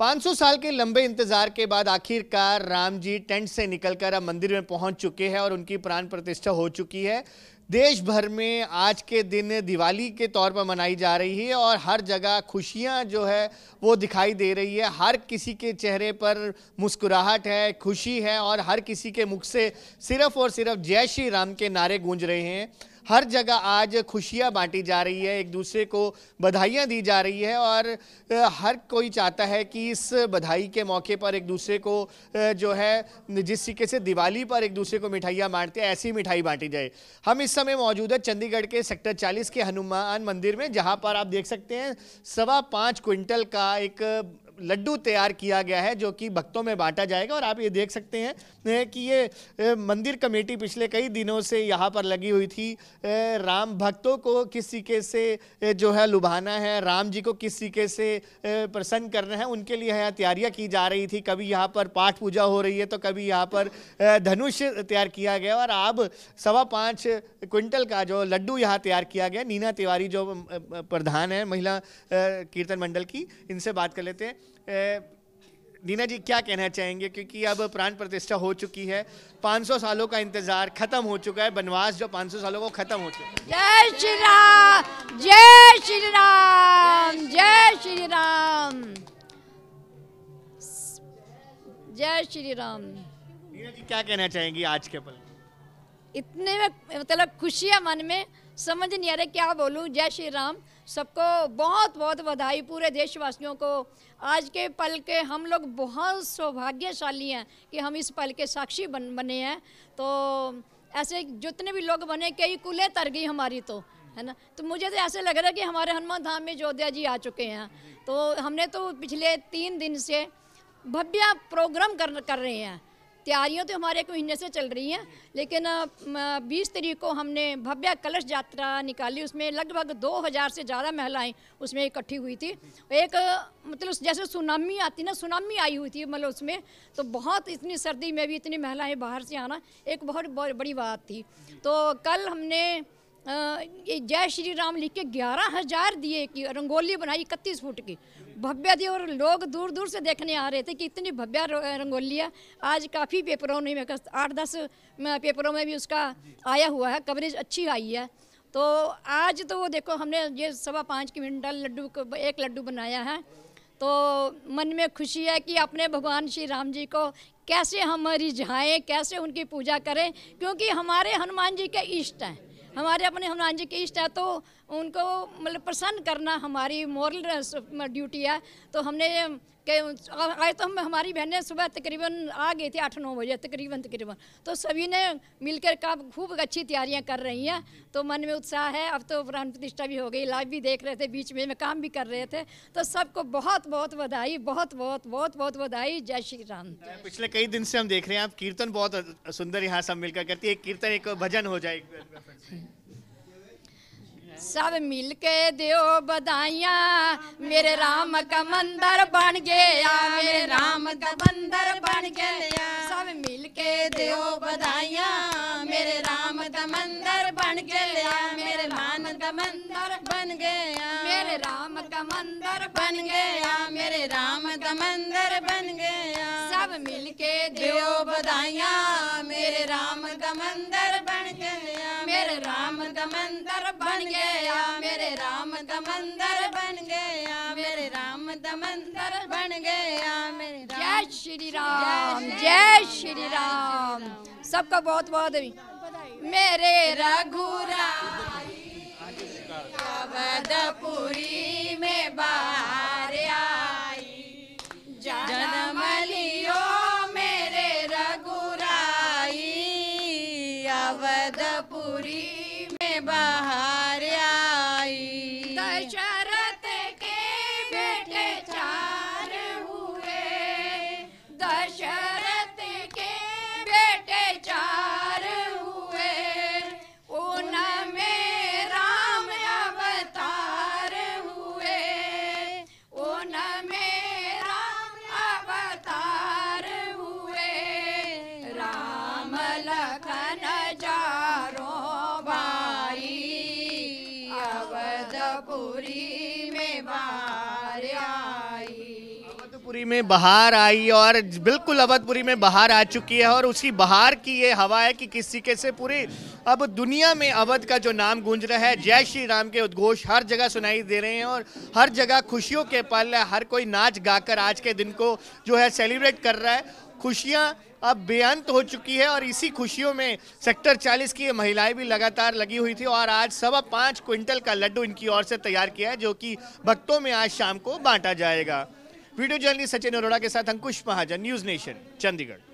500 साल के लंबे इंतजार के बाद आखिरकार राम जी टेंट से निकलकर अब मंदिर में पहुंच चुके हैं और उनकी प्राण प्रतिष्ठा हो चुकी है देश भर में आज के दिन दिवाली के तौर पर मनाई जा रही है और हर जगह खुशियां जो है वो दिखाई दे रही है हर किसी के चेहरे पर मुस्कुराहट है खुशी है और हर किसी के मुख से सिर्फ और सिर्फ जय श्री राम के नारे गूंज रहे हैं हर जगह आज खुशियाँ बांटी जा रही है एक दूसरे को बधाइयाँ दी जा रही है और हर कोई चाहता है कि इस बधाई के मौके पर एक दूसरे को जो है जिस तरीके से दिवाली पर एक दूसरे को मिठाइयाँ बांटते हैं ऐसी मिठाई बांटी जाए हम इस समय मौजूद है चंडीगढ़ के सेक्टर चालीस के हनुमान मंदिर में जहाँ पर आप देख सकते हैं सवा पाँच क्विंटल का एक लड्डू तैयार किया गया है जो कि भक्तों में बांटा जाएगा और आप ये देख सकते हैं कि ये मंदिर कमेटी पिछले कई दिनों से यहाँ पर लगी हुई थी राम भक्तों को किस तरीके से जो है लुभाना है राम जी को किस तरीके से प्रसन्न करना है उनके लिए यहाँ तैयारियाँ की जा रही थी कभी यहाँ पर पाठ पूजा हो रही है तो कभी यहाँ पर धनुष तैयार किया गया और अब सवा पाँच क्विंटल का जो लड्डू यहाँ तैयार किया गया नीना तिवारी जो प्रधान है महिला कीर्तन मंडल की इनसे बात कर लेते हैं दीना जी क्या कहना चाहेंगे क्योंकि अब प्राण प्रतिष्ठा हो चुकी है 500 सालों का इंतजार खत्म हो चुका है बनवास जो 500 सालों को खत्म हो चुका है जय श्री राम जय श्री राम जय श्री राम जय श्री राम दीना जी क्या कहना चाहेंगी आज के पल इतने में मतलब खुशियाँ मन में समझ नहीं आ रहा क्या बोलूँ जय श्री राम सबको बहुत बहुत बधाई पूरे देशवासियों को आज के पल के हम लोग बहुत सौभाग्यशाली हैं कि हम इस पल के साक्षी बन बने हैं तो ऐसे जितने भी लोग बने कई कुले तर गई हमारी तो है ना तो मुझे तो ऐसे लग रहा है कि हमारे हनुमान धाम में जोधिया जी आ चुके हैं तो हमने तो पिछले तीन दिन से भव्य प्रोग्राम कर कर रहे हैं तैयारियां तो हमारे एक महीने से चल रही हैं लेकिन 20 तारीख को हमने भव्य कलश यात्रा निकाली उसमें लगभग 2000 से ज़्यादा महिलाएं उसमें इकट्ठी हुई थी एक मतलब जैसे सुनामी आती ना सुनामी आई हुई थी मतलब उसमें तो बहुत इतनी सर्दी में भी इतनी महिलाएं बाहर से आना एक बहुत बड़ी बात थी तो कल हमने जय श्री राम लिख के ग्यारह हजार दिए की रंगोली बनाई इकतीस फुट की भव्य दी और लोग दूर दूर से देखने आ रहे थे कि इतनी भव्य रंगोली है आज काफ़ी पेपरों में आठ दस पेपरों में भी उसका आया हुआ है कवरेज अच्छी आई है तो आज तो वो देखो हमने ये सवा पाँच क्विंटल लड्डू एक लड्डू बनाया है तो मन में खुशी है कि अपने भगवान श्री राम जी को कैसे हम रिझाएँ कैसे उनकी पूजा करें क्योंकि हमारे हनुमान जी के इष्ट हैं हमारे अपने हनुमान जी की इष्ट है तो उनको मतलब प्रसन्न करना हमारी मॉरल ड्यूटी है तो हमने के आए तो हम हमारी बहनें सुबह तकरीबन आ गई थी आठ नौ बजे तकरीबन तकरीबन तो सभी ने मिलकर का खूब अच्छी तैयारियां कर रही हैं तो मन में उत्साह है अब तो प्राण प्रतिष्ठा भी हो गई लाइव भी देख रहे थे बीच में काम भी कर रहे थे तो सबको बहुत बहुत बधाई बहुत बहुत बहुत बहुत बधाई जय श्री राम पिछले कई दिन से हम देख रहे हैं आप कीर्तन बहुत सुंदर यहाँ सब मिलकर करती है कीर्तन एक भजन हो जाए ਸਭ ਮਿਲ ਕੇ ਦਿਓ ਵਧਾਈਆਂ ਮੇਰੇ ਰਾਮ ਕਾ ਮੰਦਰ ਬਣ ਗਿਆ ਮੇਰੇ ਰਾਮ ਕਾ ਮੰਦਰ ਬਣ ਗਿਆ ਸਭ ਮਿਲ ਕੇ ਦਿਓ ਵਧਾਈਆਂ ਮੇਰੇ ਰਾਮ ਦਾ ਮੰਦਰ ਬਣ ਗਿਆ ਮੇਰੇ ਮਾਨ ਦਾ ਮੰਦਰ ਬਣ ਗਿਆ ਮੇਰੇ ਰਾਮ ਕਾ ਮੰਦਰ ਬਣ ਗਿਆ ਮੇਰੇ ਰਾਮ ਦਾ ਮੰਦਰ ਬਣ ਗਿਆ ਸਭ ਮਿਲ ਕੇ ਦਿਓ ਵਧਾਈਆਂ ਮੇਰੇ ਰਾਮ ਦਾ ਮੰਦਰ बन गया मेरे राम दमंदर बन गया मेरे राम दमंदर बन गया मेरे जय श्री राम जय श्री राम सबका बहुत बहुत मेरे रघुराई में बाहर आई जन्म लियो मेरे रघुराई अवधपुरी बहार आई दर्शन अवधपुरी में बाहर आई और बिल्कुल अवधपुरी में बाहर आ चुकी है और उसी बाहर की ये हवा है कि किस तरीके से पूरी अब दुनिया में अवध का जो नाम गूंज रहा है जय श्री राम के उद्घोष हर जगह सुनाई दे रहे हैं और हर जगह खुशियों के पल हर कोई नाच गाकर आज के दिन को जो है सेलिब्रेट कर रहा है खुशियां अब बेअंत हो चुकी है और इसी खुशियों में सेक्टर 40 की महिलाएं भी लगातार लगी हुई थी और आज सवा पाँच क्विंटल का लड्डू इनकी ओर से तैयार किया है जो कि भक्तों में आज शाम को बांटा जाएगा वीडियो जर्नलिस्ट सचिन अरोड़ा के साथ अंकुश महाजन न्यूज़ नेशन चंडीगढ़